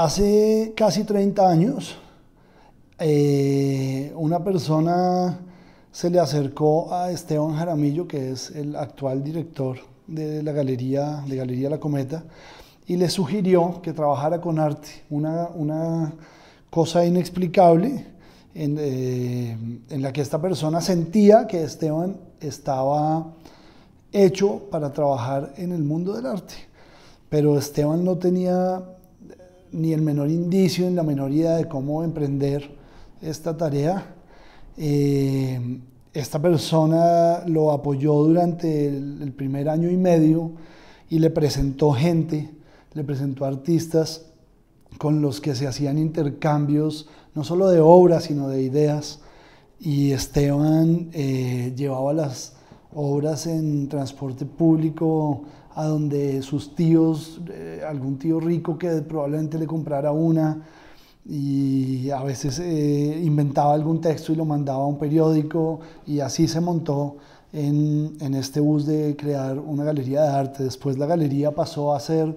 Hace casi 30 años, eh, una persona se le acercó a Esteban Jaramillo, que es el actual director de la galería, de Galería La Cometa, y le sugirió que trabajara con arte, una, una cosa inexplicable en, eh, en, la que esta persona sentía que Esteban estaba hecho para trabajar en el mundo del arte. Pero Esteban no tenía ni el menor indicio, ni la menor idea de cómo emprender esta tarea. Eh, esta persona lo apoyó durante el, primer año y medio y le presentó gente, le presentó artistas con los que se hacían intercambios, no solo de obras, sino de ideas. Y Esteban eh, llevaba las obras en transporte público a donde sus tíos, eh, algún tío rico que probablemente le comprara una y a veces eh, inventaba algún texto y lo mandaba a un periódico y así se montó en, este bus de crear una galería de arte. Después la galería pasó a ser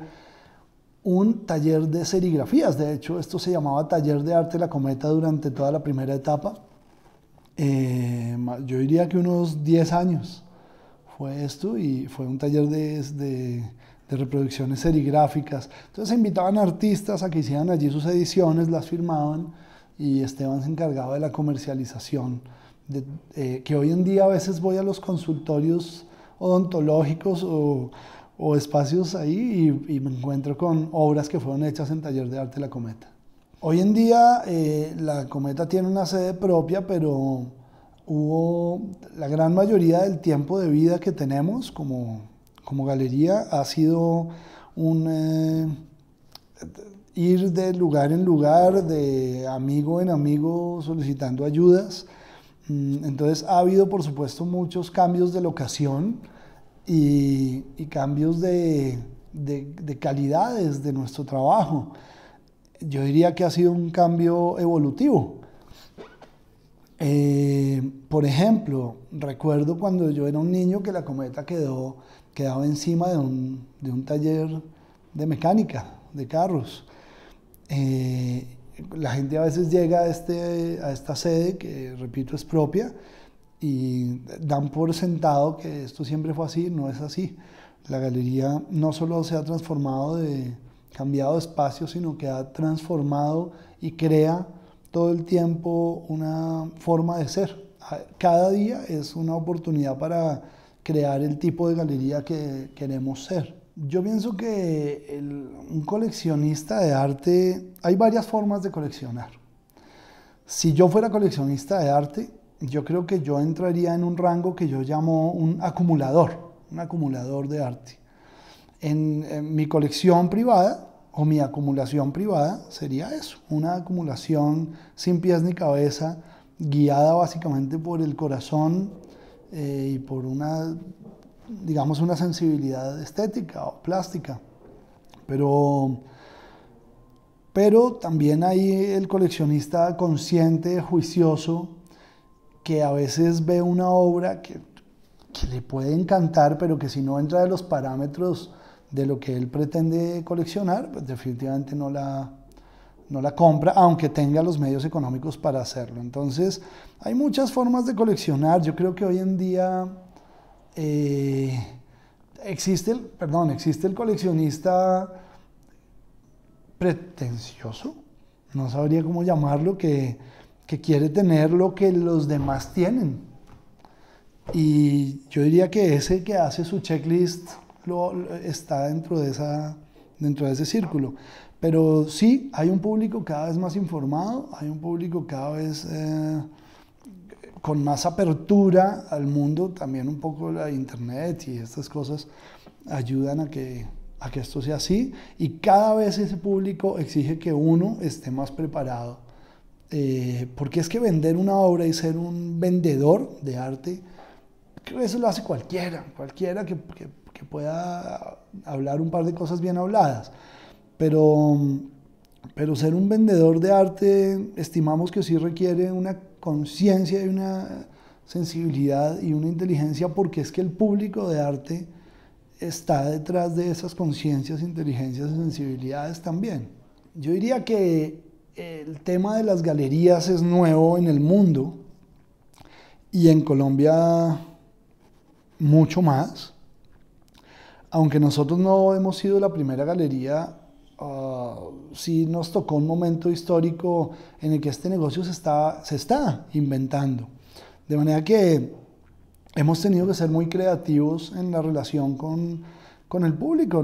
un taller de serigrafías, de hecho esto se llamaba Taller de Arte La Cometa durante toda la primera etapa. Eh, yo diría que unos 10 años fue esto y fue un taller de, de, reproducciones serigráficas. Entonces invitaban artistas a que hicieran allí sus ediciones, las firmaban y Esteban se encargaba de la comercialización. De, eh, que hoy en día a veces voy a los consultorios odontológicos o, o espacios ahí y, me encuentro con obras que fueron hechas en Taller de Arte La Cometa. Hoy en día eh, La Cometa tiene una sede propia, pero hubo la gran mayoría del tiempo de vida que tenemos como, galería ha sido un eh, ir de lugar en lugar, de amigo en amigo solicitando ayudas. Mm, entonces ha habido por supuesto muchos cambios de locación y, cambios de, de calidades de nuestro trabajo. Yo diría que ha sido un cambio evolutivo. Eh, por ejemplo, recuerdo cuando yo era un niño que la cometa quedó, quedaba encima de un, taller de mecánica, de carros. Eh, la gente a veces llega a, este, a esta sede, que repito es propia, y dan por sentado que esto siempre fue así, no es así. La galería no solo se ha transformado de cambiado de espacio, sino que ha transformado y crea todo el tiempo una forma de ser. Ah, cada día es una oportunidad para crear el tipo de galería que queremos ser. Yo pienso que un coleccionista de arte, hay varias formas de coleccionar. Si yo fuera coleccionista de arte, yo creo que yo entraría en un rango que yo llamo un acumulador, un acumulador de arte. en mi colección privada o mi acumulación privada sería eso, una acumulación sin pies ni cabeza, guiada básicamente por el corazón eh, y por una, digamos, una sensibilidad estética o plástica. Pero, pero también hay el coleccionista consciente, juicioso, que a veces ve una obra que le puede encantar, pero que si no entra de los parámetros de lo que él pretende coleccionar, pues definitivamente no la, no la compra, aunque tenga los medios económicos para hacerlo. Entonces, hay muchas formas de coleccionar. Yo creo que hoy en día eh, existe, el, perdón, existe el coleccionista pretencioso, no sabría cómo llamarlo, que, que quiere tener lo que los demás tienen. Y yo diría que ese que hace su checklist lo, está dentro de, esa, dentro de ese círculo. Pero sí, hay un público cada vez más informado, hay un público cada vez eh, con más apertura al mundo, también un poco la internet y estas cosas ayudan a que, a que esto sea así y cada vez ese público exige que uno esté más preparado. Eh, porque es que vender una obra y ser un vendedor de arte, eso lo hace cualquiera, cualquiera que, que pueda hablar un par de cosas bien habladas. Pero, pero ser un vendedor de arte, estimamos que sí requiere una conciencia y una sensibilidad y una inteligencia, porque es que el público de arte está detrás de esas conciencias, inteligencias y sensibilidades también. Yo diría que el tema de las galerías es nuevo en el mundo y en Colombia mucho más aunque nosotros no hemos sido la primera galería, ah, sí nos tocó un momento histórico en el que este negocio se está, se está inventando. De manera que hemos tenido que ser muy creativos en la relación con, el público,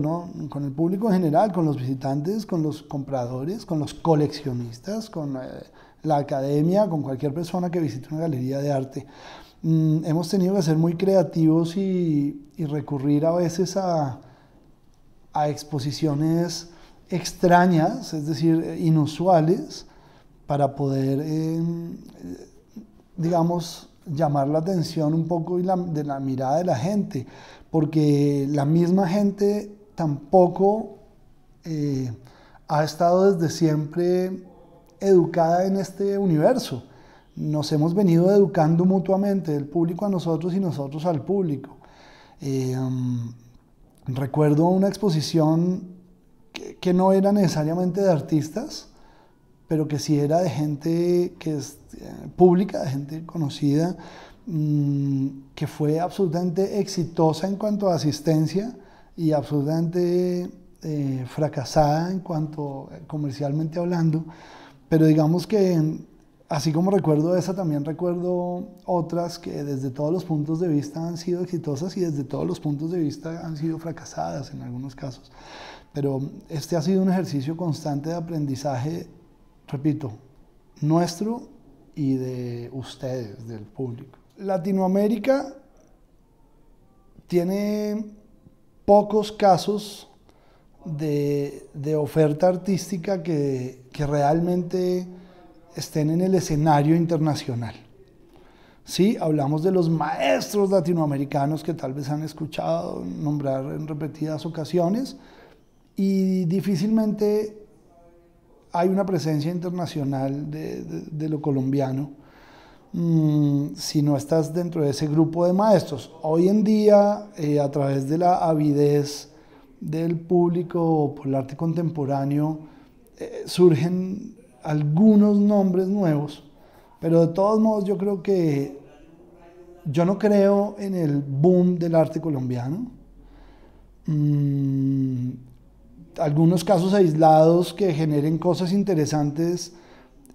Con el público en general, con los visitantes, con los compradores, con los coleccionistas, con eh, la academia, con cualquier persona que visite una galería de arte. Mm, hemos tenido que ser muy creativos y, recurrir a veces a, exposiciones extrañas, es decir, eh, inusuales, para poder, eh, digamos, llamar la atención un poco de la mirada de la gente, porque la misma gente tampoco eh, ha estado desde siempre educada en este universo nos hemos venido educando mutuamente, el público a nosotros y nosotros al público. Eh, mm, recuerdo una exposición que, no era necesariamente de artistas, pero que sí era de gente que es eh, pública, de gente conocida, mm, que fue absolutamente exitosa en cuanto a asistencia y absolutamente eh, fracasada en cuanto comercialmente hablando, pero digamos que así como recuerdo esa, también recuerdo otras que desde todos los puntos de vista han sido exitosas y desde todos los puntos de vista han sido fracasadas en algunos casos. Pero este ha sido un ejercicio constante de aprendizaje, repito, nuestro y de ustedes, del público. Latinoamérica tiene pocos casos de, oferta artística que realmente estén en el escenario internacional. Sí, hablamos de los maestros latinoamericanos que tal vez han escuchado nombrar en repetidas ocasiones y difícilmente hay una presencia internacional de, lo colombiano mm, si no estás dentro de ese grupo de maestros. Hoy en día, eh, a través de la avidez del público por el arte contemporáneo, eh, surgen algunos nombres nuevos, pero de todos modos yo creo que yo no creo en el boom del arte colombiano. Mm, algunos casos aislados que generen cosas interesantes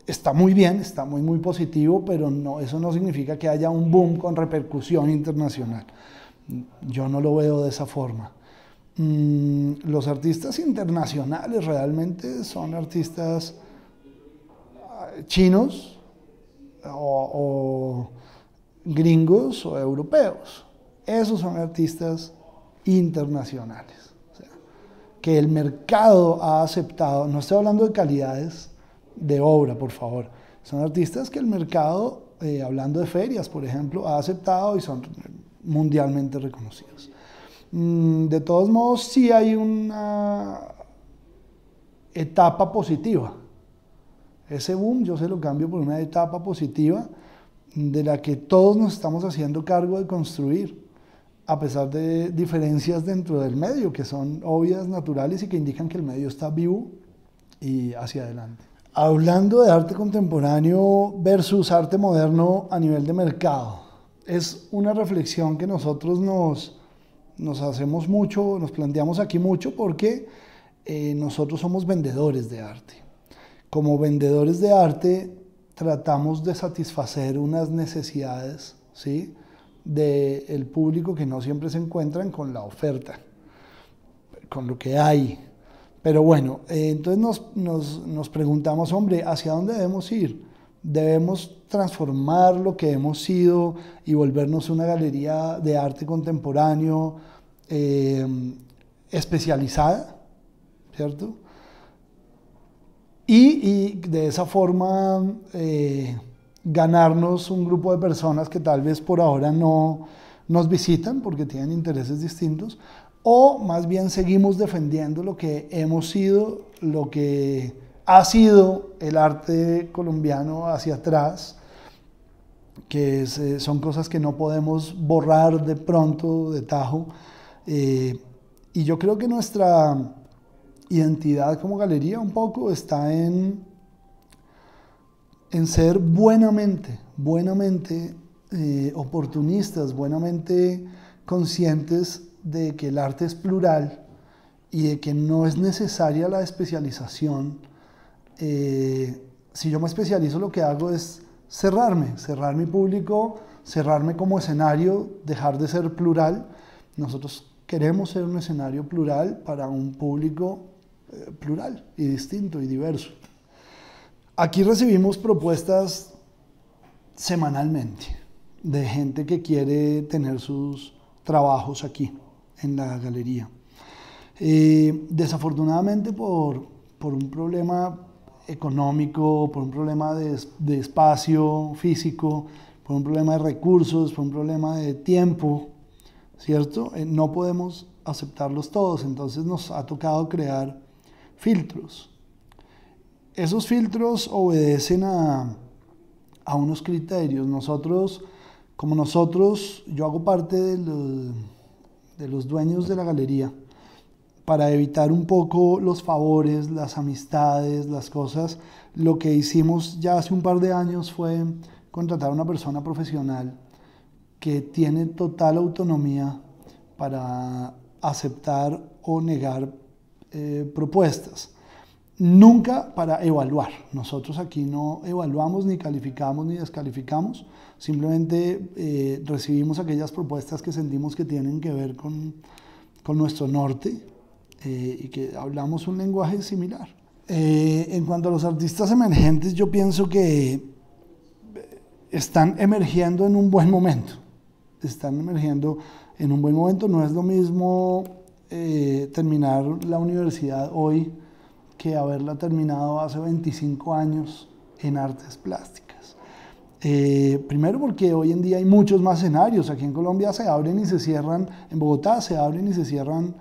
está muy bien, está muy muy positivo, pero no, eso no significa que haya un boom con repercusión internacional. Yo no lo veo de esa forma. Mm, los artistas internacionales realmente son artistas chinos o, gringos o europeos. Esos son artistas internacionales. que el mercado ha aceptado, no estoy hablando de calidades de obra, por favor, son artistas que el mercado, eh, hablando de ferias, por ejemplo, ha aceptado y son mundialmente reconocidos. Mm, de todos modos, sí hay una etapa positiva ese boom yo se lo cambio por una etapa positiva de la que todos nos estamos haciendo cargo de construir, a pesar de diferencias dentro del medio, que son obvias, naturales y que indican que el medio está vivo y hacia adelante. Hablando de arte contemporáneo versus arte moderno a nivel de mercado, es una reflexión que nosotros nos, nos hacemos mucho, nos planteamos aquí mucho porque eh, nosotros somos vendedores de arte como vendedores de arte tratamos de satisfacer unas necesidades ¿sí? del público que no siempre se encuentran con la oferta, con lo que hay. Pero bueno, eh, entonces nos, preguntamos, hombre, ¿hacia dónde debemos ir? Debemos transformar lo que hemos sido y volvernos una galería de arte contemporáneo eh, especializada, ¿cierto? y, de esa forma eh, ganarnos un grupo de personas que tal vez por ahora no nos visitan porque tienen intereses distintos, o más bien seguimos defendiendo lo que hemos sido, lo que ha sido el arte colombiano hacia atrás, que eh, son cosas que no podemos borrar de pronto, de tajo. Eh, y yo creo que nuestra identidad como galería un poco está en, en ser buenamente, buenamente eh, oportunistas, buenamente conscientes de que el arte es plural y de que no es necesaria la especialización. Eh, si yo me especializo lo que hago es cerrarme, cerrar mi público, cerrarme como escenario, dejar de ser plural. Nosotros queremos ser un escenario plural para un público eh, plural y distinto y diverso. Aquí recibimos propuestas semanalmente de gente que quiere tener sus trabajos aquí en la galería. Eh, desafortunadamente por, un problema económico, por un problema de, espacio físico, por un problema de recursos, por un problema de tiempo, ¿cierto? Eh, no podemos aceptarlos todos, entonces nos ha tocado crear filtros. Esos filtros obedecen a, unos criterios. Nosotros, como nosotros, yo hago parte de los, de los dueños de la galería, para evitar un poco los favores, las amistades, las cosas, lo que hicimos ya hace un par de años fue contratar a una persona profesional que tiene total autonomía para aceptar o negar eh, propuestas. Nunca para evaluar. Nosotros aquí no evaluamos, ni calificamos, ni descalificamos. Simplemente eh, recibimos aquellas propuestas que sentimos que tienen que ver con, nuestro norte eh, y que hablamos un lenguaje similar. en cuanto a los artistas emergentes, yo pienso que están emergiendo en un buen momento. Están emergiendo en un buen momento. No es lo mismo eh, terminar la universidad hoy que haberla terminado hace 25 años en artes plásticas. Eh, primero porque hoy en día hay muchos más escenarios. Aquí en Colombia se abren y se cierran, en Bogotá se abren y se cierran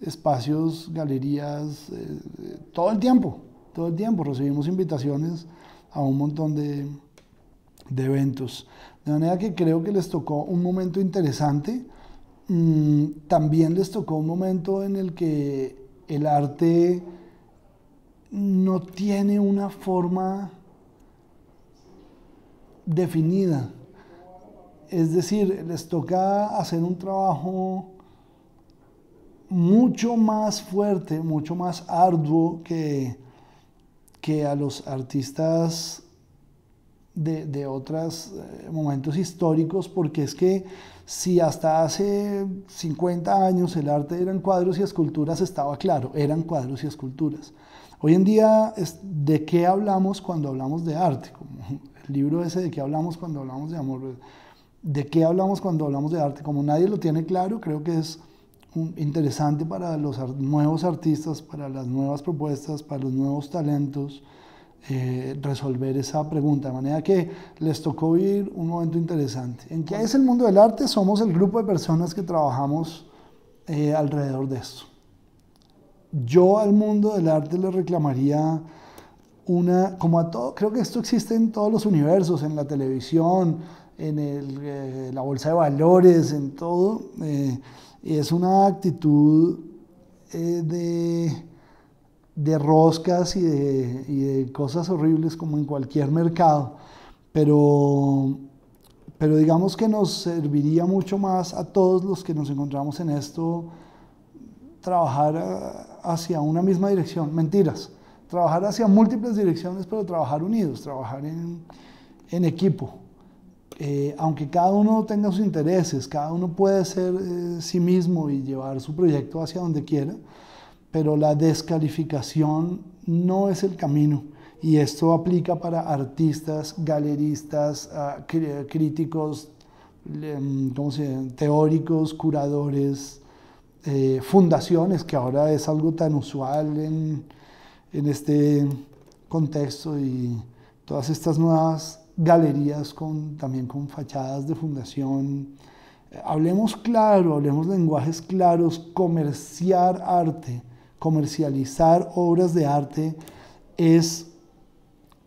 espacios, galerías, eh, todo el tiempo, todo el tiempo. Recibimos invitaciones a un montón de eventos. De manera que creo que les tocó un momento interesante Mm, también les tocó un momento en el que el arte no tiene una forma definida. Es decir, les toca hacer un trabajo mucho más fuerte, mucho más arduo que, que a los artistas de, otros eh, momentos históricos, porque es que si hasta hace 50 años el arte eran cuadros y esculturas, estaba claro, eran cuadros y esculturas. Hoy en día, ¿de qué hablamos cuando hablamos de arte? Como el libro ese de qué hablamos cuando hablamos de amor, de qué hablamos cuando hablamos de arte, como nadie lo tiene claro, creo que es interesante para los nuevos artistas, para las nuevas propuestas, para los nuevos talentos. Eh, resolver esa pregunta. De manera que les tocó vivir un momento interesante. ¿En qué es el mundo del arte? Somos el grupo de personas que trabajamos eh, alrededor de esto. Yo al mundo del arte le reclamaría una, como a todo, creo que esto existe en todos los universos, en la televisión, en eh, la bolsa de valores, en todo. y es una actitud de de roscas y de, cosas horribles como en cualquier mercado, pero, digamos que nos serviría mucho más a todos los que nos encontramos en esto trabajar eh, hacia una misma dirección, mentiras, trabajar hacia múltiples direcciones, pero trabajar unidos, trabajar en, en equipo. Eh, aunque cada uno tenga sus intereses, cada uno puede ser eh, sí mismo y llevar su proyecto hacia donde quiera, pero la descalificación no es el camino. Y esto aplica para artistas, galeristas, ah, críticos, mm, teóricos, curadores, eh, fundaciones, que ahora es algo tan usual en, este contexto y todas estas nuevas galerías con, también con fachadas de fundación. Eh, hablemos claro, hablemos lenguajes claros, comerciar arte, comercializar obras de arte es,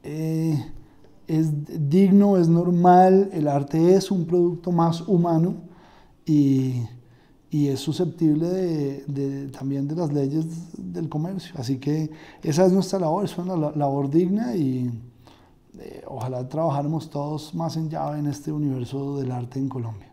eh, es digno, es normal, el arte es un producto más humano y, es susceptible también de las leyes del comercio. Así que esa es nuestra labor, es una labor digna y eh, ojalá trabajáramos todos más en llave en este universo del arte en Colombia.